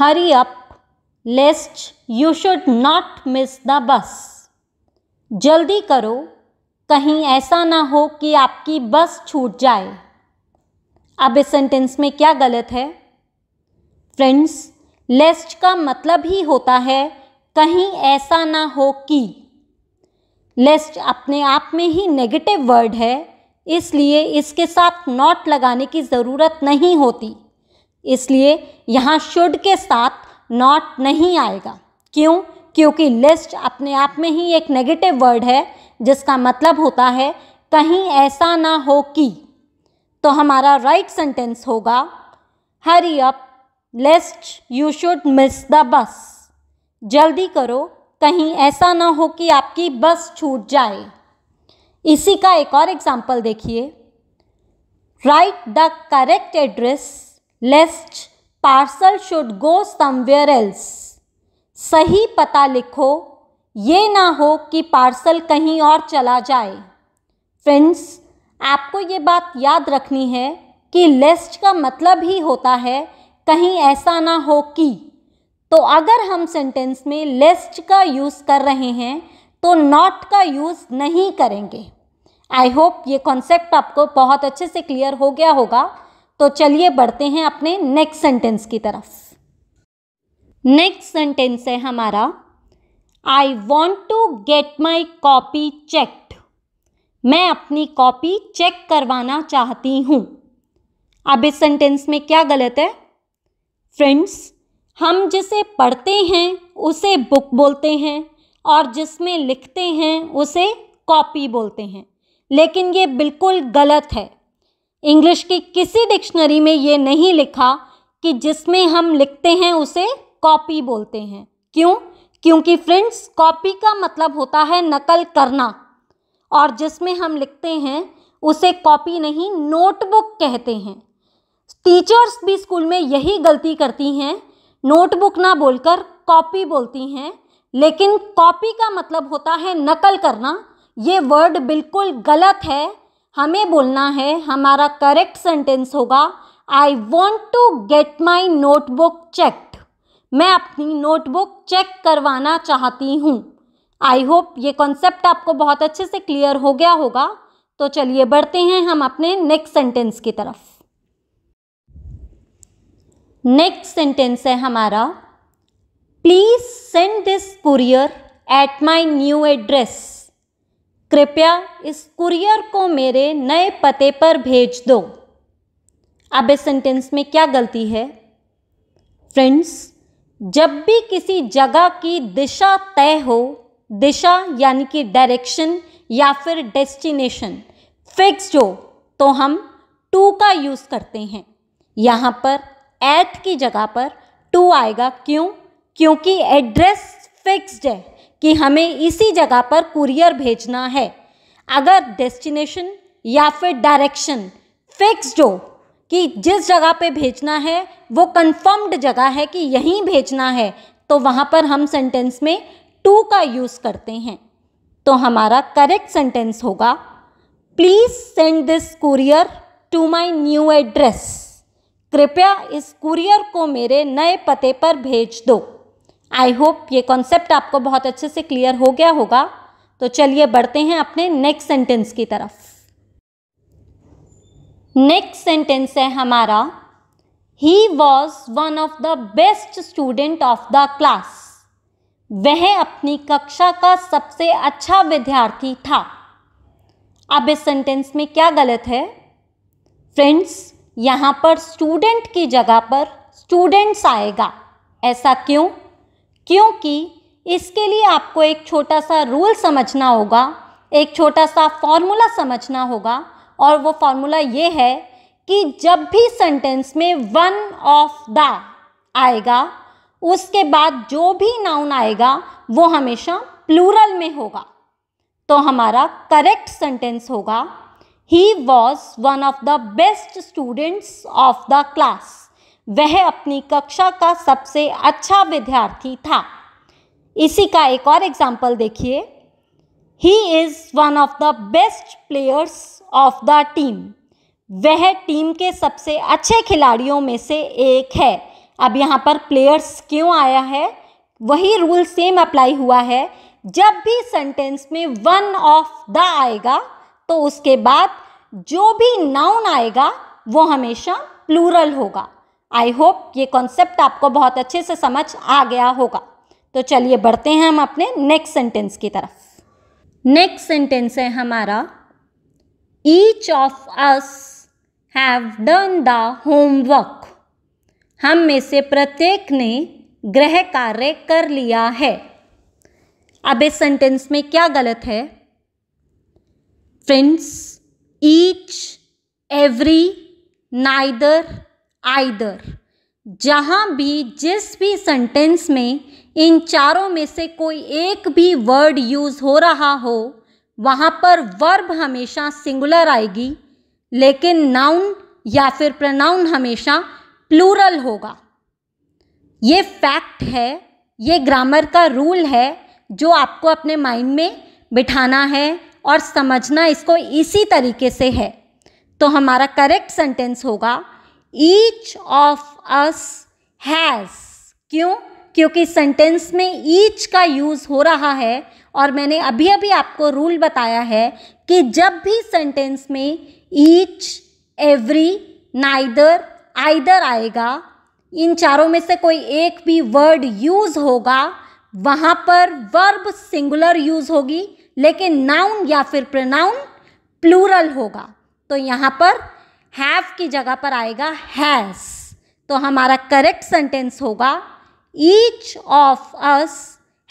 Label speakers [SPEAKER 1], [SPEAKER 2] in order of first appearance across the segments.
[SPEAKER 1] Hurry up, lest you should not miss the bus. जल्दी करो कहीं ऐसा ना हो कि आपकी बस छूट जाए अब इस सेंटेंस में क्या गलत है फ्रेंड्स लेस्ट का मतलब ही होता है कहीं ऐसा ना हो कि लेस्ट अपने आप में ही नेगेटिव वर्ड है इसलिए इसके साथ नॉट लगाने की ज़रूरत नहीं होती इसलिए यहाँ शुड के साथ नॉट नहीं आएगा क्यों क्योंकि लिस्ट अपने आप में ही एक नेगेटिव वर्ड है जिसका मतलब होता है कहीं ऐसा ना हो कि तो हमारा राइट right सेंटेंस होगा hurry up lest you should miss the bus जल्दी करो कहीं ऐसा ना हो कि आपकी बस छूट जाए इसी का एक और एग्जाम्पल देखिए write the correct address lest parcel should go somewhere else सही पता लिखो ये ना हो कि पार्सल कहीं और चला जाए फ्रेंड्स आपको ये बात याद रखनी है कि लेस्ट का मतलब ही होता है कहीं ऐसा ना हो कि तो अगर हम सेंटेंस में लेस्ट का यूज़ कर रहे हैं तो नॉट का यूज़ नहीं करेंगे आई होप ये कॉन्सेप्ट आपको बहुत अच्छे से क्लियर हो गया होगा तो चलिए बढ़ते हैं अपने नेक्स्ट सेंटेंस की तरफ नेक्स्ट सेंटेंस है हमारा I want to get my copy checked मैं अपनी कॉपी चेक करवाना चाहती हूँ अब इस सेंटेंस में क्या गलत है फ्रेंड्स हम जिसे पढ़ते हैं उसे बुक बोलते हैं और जिसमें लिखते हैं उसे कॉपी बोलते हैं लेकिन ये बिल्कुल गलत है इंग्लिश की किसी डिक्शनरी में ये नहीं लिखा कि जिसमें हम लिखते हैं उसे कॉपी बोलते हैं क्यों क्योंकि फ्रेंड्स कॉपी का मतलब होता है नकल करना और जिसमें हम लिखते हैं उसे कॉपी नहीं नोटबुक कहते हैं टीचर्स भी स्कूल में यही गलती करती हैं नोटबुक ना बोलकर कॉपी बोलती हैं लेकिन कॉपी का मतलब होता है नकल करना ये वर्ड बिल्कुल गलत है हमें बोलना है हमारा करेक्ट सेंटेंस होगा I want to get my notebook check मैं अपनी नोटबुक चेक करवाना चाहती हूँ आई होप ये कॉन्सेप्ट आपको बहुत अच्छे से क्लियर हो गया होगा तो चलिए बढ़ते हैं हम अपने नेक्स्ट सेंटेंस की तरफ नेक्स्ट सेंटेंस है हमारा please send this courier at my new address कृपया इस कुरियर को मेरे नए पते पर भेज दो अब इस सेंटेंस में क्या गलती है फ्रेंड्स जब भी किसी जगह की दिशा तय हो दिशा यानी कि डायरेक्शन या फिर डेस्टिनेशन फिक्स्ड हो तो हम टू का यूज़ करते हैं यहाँ पर एट की जगह पर टू आएगा क्यों क्योंकि एड्रेस फिक्स्ड है कि हमें इसी जगह पर कुरियर भेजना है अगर डेस्टिनेशन या फिर डायरेक्शन फिक्स्ड हो कि जिस जगह पे भेजना है वो कंफर्म्ड जगह है कि यहीं भेजना है तो वहाँ पर हम सेंटेंस में टू का यूज़ करते हैं तो हमारा करेक्ट सेंटेंस होगा please send this courier to my new address कृपया इस कुरियर को मेरे नए पते पर भेज दो आई होप ये कॉन्सेप्ट आपको बहुत अच्छे से क्लियर हो गया होगा तो चलिए बढ़ते हैं अपने नेक्स्ट सेंटेंस की तरफ नेक्स्ट सेंटेंस है हमारा he was one of the best student of the class वह अपनी कक्षा का सबसे अच्छा विद्यार्थी था अब इस सेंटेंस में क्या गलत है फ्रेंड्स यहाँ पर स्टूडेंट की जगह पर स्टूडेंट्स आएगा ऐसा क्यों क्योंकि इसके लिए आपको एक छोटा सा रूल समझना होगा एक छोटा सा फॉर्मूला समझना होगा और वो फॉर्मूला ये है कि जब भी सेंटेंस में वन ऑफ द आएगा उसके बाद जो भी नाउन आएगा वो हमेशा प्लूरल में होगा तो हमारा करेक्ट सेंटेंस होगा he was one of the best students of the class वह अपनी कक्षा का सबसे अच्छा विद्यार्थी था इसी का एक और एग्जाम्पल देखिए he is one of the best players of the team वह टीम के सबसे अच्छे खिलाड़ियों में से एक है अब यहाँ पर प्लेयर्स क्यों आया है वही रूल सेम अप्लाई हुआ है जब भी सेंटेंस में वन ऑफ द आएगा तो उसके बाद जो भी नाउन आएगा वो हमेशा प्लूरल होगा आई होप ये कॉन्सेप्ट आपको बहुत अच्छे से समझ आ गया होगा तो चलिए बढ़ते हैं हम अपने नेक्स्ट सेंटेंस की तरफ नेक्स्ट सेंटेंस है हमारा each of us have done the homework हम में से प्रत्येक ने ग्रह कार्य कर लिया है अब इस सेंटेंस में क्या गलत है friends each every neither either जहाँ भी जिस भी सेंटेंस में इन चारों में से कोई एक भी वर्ड यूज़ हो रहा हो वहाँ पर वर्ब हमेशा सिंगुलर आएगी लेकिन नाउन या फिर प्रनाउन हमेशा प्लूरल होगा ये फैक्ट है ये ग्रामर का रूल है जो आपको अपने माइंड में बिठाना है और समझना इसको इसी तरीके से है तो हमारा करेक्ट सेंटेंस होगा ईच ऑफ अस हैज़ क्यों क्योंकि सेंटेंस में ईच का यूज़ हो रहा है और मैंने अभी अभी आपको रूल बताया है कि जब भी सेंटेंस में ईच एवरी नाइदर आइदर आएगा इन चारों में से कोई एक भी वर्ड यूज़ होगा वहाँ पर वर्ब सिंगुलर यूज़ होगी लेकिन नाउन या फिर प्रोनाउन प्लूरल होगा तो यहाँ पर हैव की जगह पर आएगा हैज़ तो हमारा करेक्ट सेंटेंस होगा each of us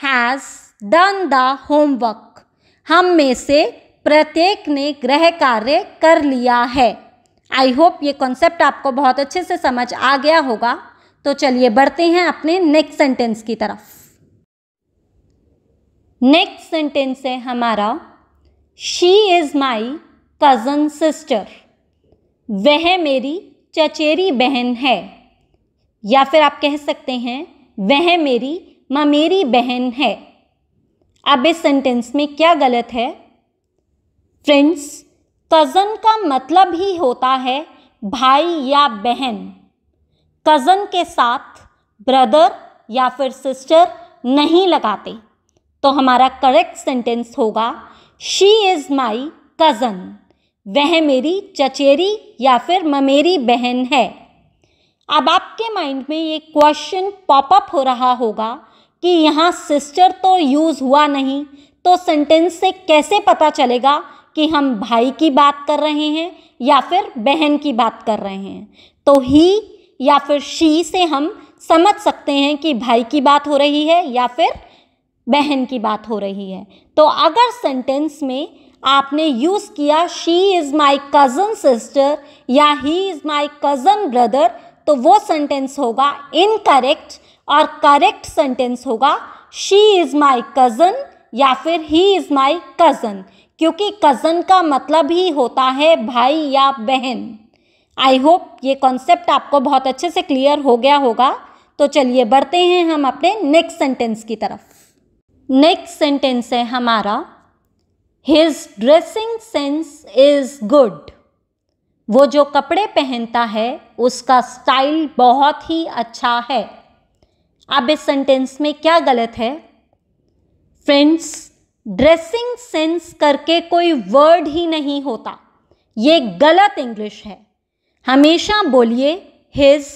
[SPEAKER 1] has done the homework हम में से प्रत्येक ने गृह कार्य कर लिया है आई होप ये कॉन्सेप्ट आपको बहुत अच्छे से समझ आ गया होगा तो चलिए बढ़ते हैं अपने नेक्स्ट सेंटेंस की तरफ नेक्स्ट सेंटेंस है हमारा she is my cousin sister वह मेरी चचेरी बहन है या फिर आप कह सकते हैं वह मेरी ममेरी बहन है अब इस सेंटेंस में क्या गलत है फ्रेंड्स कज़न का मतलब ही होता है भाई या बहन कज़न के साथ ब्रदर या फिर सिस्टर नहीं लगाते तो हमारा करेक्ट सेंटेंस होगा शी इज़ माई कज़न वह मेरी चचेरी या फिर ममेरी बहन है अब आपके माइंड में ये क्वेश्चन पॉपअप हो रहा होगा कि यहाँ सिस्टर तो यूज़ हुआ नहीं तो सेंटेंस से कैसे पता चलेगा कि हम भाई की बात कर रहे हैं या फिर बहन की बात कर रहे हैं तो ही या फिर शी से हम समझ सकते हैं कि भाई की बात हो रही है या फिर बहन की बात हो रही है तो अगर सेंटेंस में आपने यूज़ किया she is my cousin sister या he is my cousin brother तो वो सेंटेंस होगा इनकरेक्ट और करेक्ट सेंटेंस होगा शी इज़ माई कज़न या फिर ही इज़ माई कज़न क्योंकि कज़न का मतलब ही होता है भाई या बहन आई होप ये कॉन्सेप्ट आपको बहुत अच्छे से क्लियर हो गया होगा तो चलिए बढ़ते हैं हम अपने नेक्स्ट सेंटेंस की तरफ नेक्स्ट सेंटेंस है हमारा his dressing sense is good वो जो कपड़े पहनता है उसका स्टाइल बहुत ही अच्छा है अब इस सेंटेंस में क्या गलत है फ्रेंड्स ड्रेसिंग सेंस करके कोई वर्ड ही नहीं होता ये गलत इंग्लिश है हमेशा बोलिए his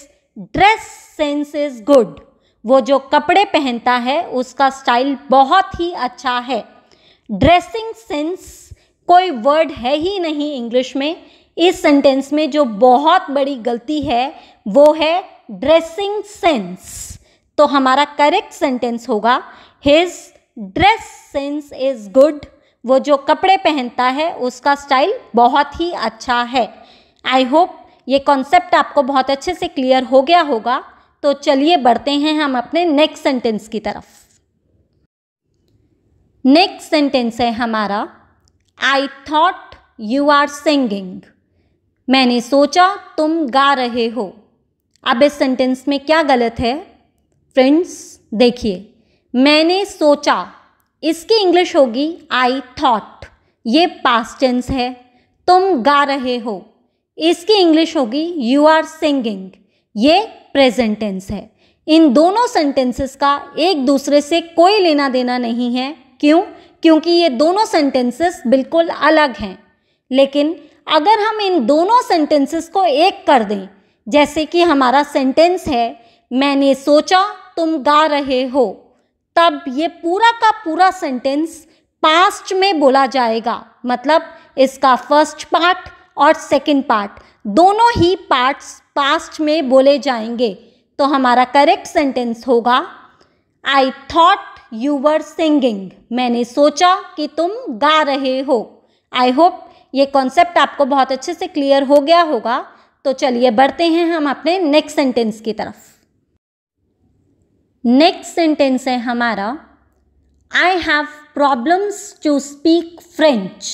[SPEAKER 1] dress sense is good वो जो कपड़े पहनता है उसका स्टाइल बहुत ही अच्छा है ड्रेसिंग सेंस कोई वर्ड है ही नहीं इंग्लिश में इस सेंटेंस में जो बहुत बड़ी गलती है वो है ड्रेसिंग सेंस तो हमारा करेक्ट सेंटेंस होगा his dress sense is good वो जो कपड़े पहनता है उसका स्टाइल बहुत ही अच्छा है आई होप ये कॉन्सेप्ट आपको बहुत अच्छे से क्लियर हो गया होगा तो चलिए बढ़ते हैं हम अपने नेक्स्ट सेंटेंस की तरफ नेक्स्ट सेंटेंस है हमारा I thought you are singing मैंने सोचा तुम गा रहे हो अब इस सेंटेंस में क्या गलत है फ्रेंड्स देखिए मैंने सोचा इसकी इंग्लिश होगी आई थॉट ये पास्ट टेंस है तुम गा रहे हो इसकी इंग्लिश होगी यू आर सिंगिंग ये प्रेजेंट टेंस है इन दोनों सेंटेंसेस का एक दूसरे से कोई लेना देना नहीं है क्यों क्योंकि ये दोनों सेंटेंसेस बिल्कुल अलग हैं लेकिन अगर हम इन दोनों सेंटेंसेस को एक कर दें जैसे कि हमारा सेंटेंस है मैंने सोचा तुम गा रहे हो तब ये पूरा का पूरा सेंटेंस पास्ट में बोला जाएगा मतलब इसका फर्स्ट पार्ट और सेकंड पार्ट दोनों ही पार्ट्स पास्ट में बोले जाएंगे तो हमारा करेक्ट सेंटेंस होगा I thought you were singing मैंने सोचा कि तुम गा रहे हो आई होप ये कॉन्सेप्ट आपको बहुत अच्छे से क्लियर हो गया होगा तो चलिए बढ़ते हैं हम अपने नेक्स्ट सेंटेंस की तरफ नेक्स्ट सेंटेंस है हमारा I have problems to speak French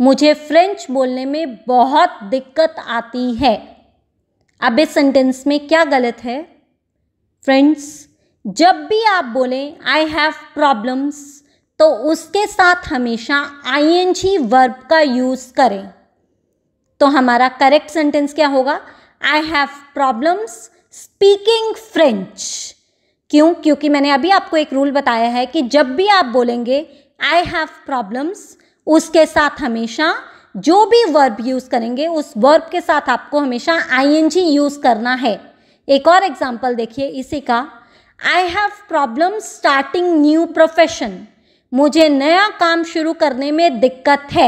[SPEAKER 1] मुझे फ्रेंच बोलने में बहुत दिक्कत आती है अब इस सेंटेंस में क्या गलत है फ्रेंड्स जब भी आप बोलें आई हैव प्रॉब्लम्स तो उसके साथ हमेशा आई एन जी वर्ब का यूज़ करें तो हमारा करेक्ट सेंटेंस क्या होगा I have problems speaking French क्यों क्योंकि मैंने अभी आपको एक रूल बताया है कि जब भी आप बोलेंगे आई हैव प्रॉब्लम्स उसके साथ हमेशा जो भी वर्ब यूज़ करेंगे उस वर्ब के साथ आपको हमेशा आई एन जी यूज़ करना है एक और एग्जाम्पल देखिए इसी का I have problem starting new profession मुझे नया काम शुरू करने में दिक्कत है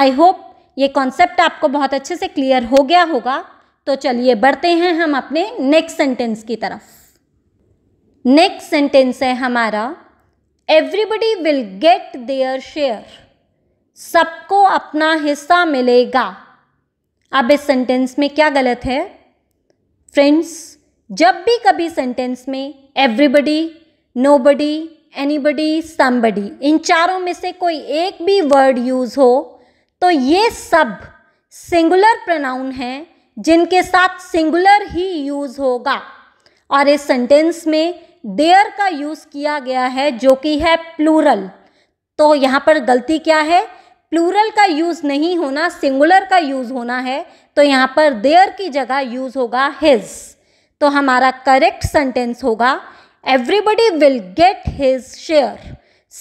[SPEAKER 1] आई होप ये कॉन्सेप्ट आपको बहुत अच्छे से क्लियर हो गया होगा तो चलिए बढ़ते हैं हम अपने नेक्स्ट सेंटेंस की तरफ नेक्स्ट सेंटेंस है हमारा everybody will get their share सबको अपना हिस्सा मिलेगा अब इस सेंटेंस में क्या गलत है फ्रेंड्स जब भी कभी सेंटेंस में एवरीबडी नोबडी एनीबडी समबडी इन चारों में से कोई एक भी वर्ड यूज हो तो ये सब सिंगुलर प्रोनाउन हैं जिनके साथ सिंगुलर ही यूज होगा और इस सेंटेंस में देयर का यूज किया गया है जो कि है प्लूरल तो यहाँ पर गलती क्या है प्लूरल का यूज नहीं होना सिंगुलर का यूज होना है तो यहाँ पर देयर की जगह यूज होगा हिज तो हमारा करेक्ट सेंटेंस होगा everybody will get his share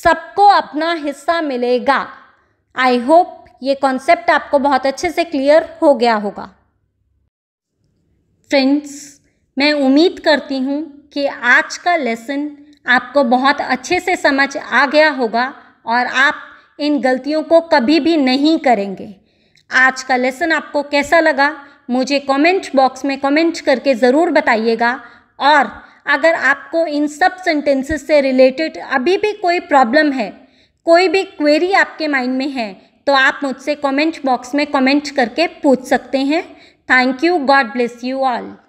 [SPEAKER 1] सबको अपना हिस्सा मिलेगा आई होप ये कॉन्सेप्ट आपको बहुत अच्छे से क्लियर हो गया होगा फ्रेंड्स मैं उम्मीद करती हूँ कि आज का लेसन आपको बहुत अच्छे से समझ आ गया होगा और आप इन गलतियों को कभी भी नहीं करेंगे आज का लेसन आपको कैसा लगा मुझे कमेंट बॉक्स में कमेंट करके ज़रूर बताइएगा और अगर आपको इन सब सेंटेंसेस से रिलेटेड अभी भी कोई प्रॉब्लम है कोई भी क्वेरी आपके माइंड में है तो आप मुझसे कमेंट बॉक्स में कमेंट करके पूछ सकते हैं thank you God bless you all